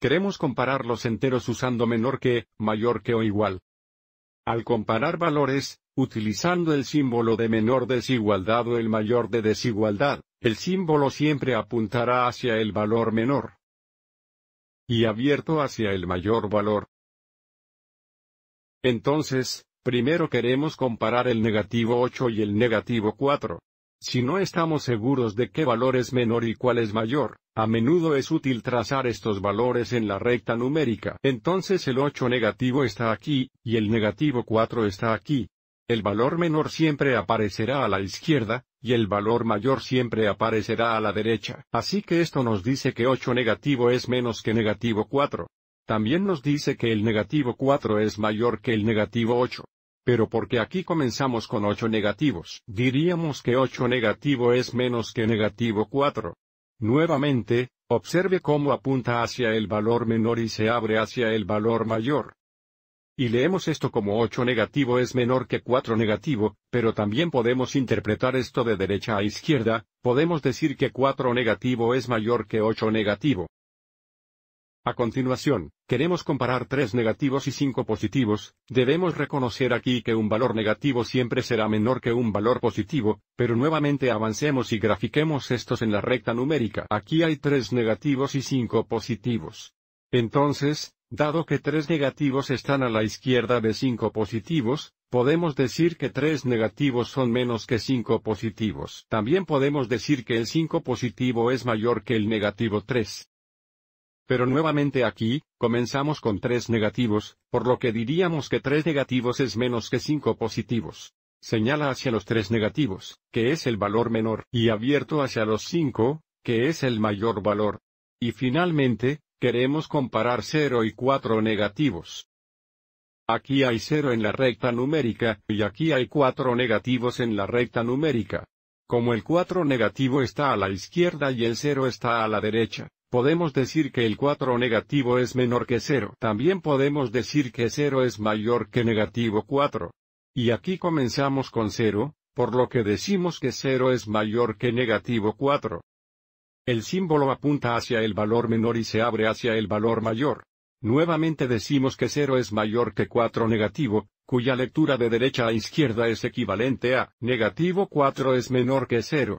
queremos comparar los enteros usando menor que, mayor que o igual. Al comparar valores, utilizando el símbolo de menor desigualdad o el mayor de desigualdad, el símbolo siempre apuntará hacia el valor menor. Y abierto hacia el mayor valor. Entonces, primero queremos comparar el negativo 8 y el negativo 4. Si no estamos seguros de qué valor es menor y cuál es mayor, a menudo es útil trazar estos valores en la recta numérica. Entonces el 8 negativo está aquí, y el negativo 4 está aquí. El valor menor siempre aparecerá a la izquierda, y el valor mayor siempre aparecerá a la derecha. Así que esto nos dice que 8 negativo es menos que negativo 4. También nos dice que el negativo 4 es mayor que el negativo 8. Pero porque aquí comenzamos con 8 negativos, diríamos que 8 negativo es menos que negativo 4. Nuevamente, observe cómo apunta hacia el valor menor y se abre hacia el valor mayor. Y leemos esto como 8 negativo es menor que 4 negativo, pero también podemos interpretar esto de derecha a izquierda, podemos decir que 4 negativo es mayor que 8 negativo. A continuación, queremos comparar tres negativos y cinco positivos, debemos reconocer aquí que un valor negativo siempre será menor que un valor positivo, pero nuevamente avancemos y grafiquemos estos en la recta numérica. Aquí hay tres negativos y cinco positivos. Entonces, dado que tres negativos están a la izquierda de cinco positivos, Podemos decir que tres negativos son menos que cinco positivos. También podemos decir que el 5 positivo es mayor que el negativo 3. Pero nuevamente aquí, comenzamos con tres negativos, por lo que diríamos que tres negativos es menos que cinco positivos. Señala hacia los tres negativos, que es el valor menor, y abierto hacia los cinco, que es el mayor valor. Y finalmente, queremos comparar 0 y 4 negativos. Aquí hay 0 en la recta numérica, y aquí hay 4 negativos en la recta numérica. Como el 4 negativo está a la izquierda y el 0 está a la derecha, Podemos decir que el 4 negativo es menor que 0. También podemos decir que 0 es mayor que negativo 4. Y aquí comenzamos con 0, por lo que decimos que 0 es mayor que negativo 4. El símbolo apunta hacia el valor menor y se abre hacia el valor mayor. Nuevamente decimos que 0 es mayor que 4 negativo, cuya lectura de derecha a izquierda es equivalente a negativo 4 es menor que 0.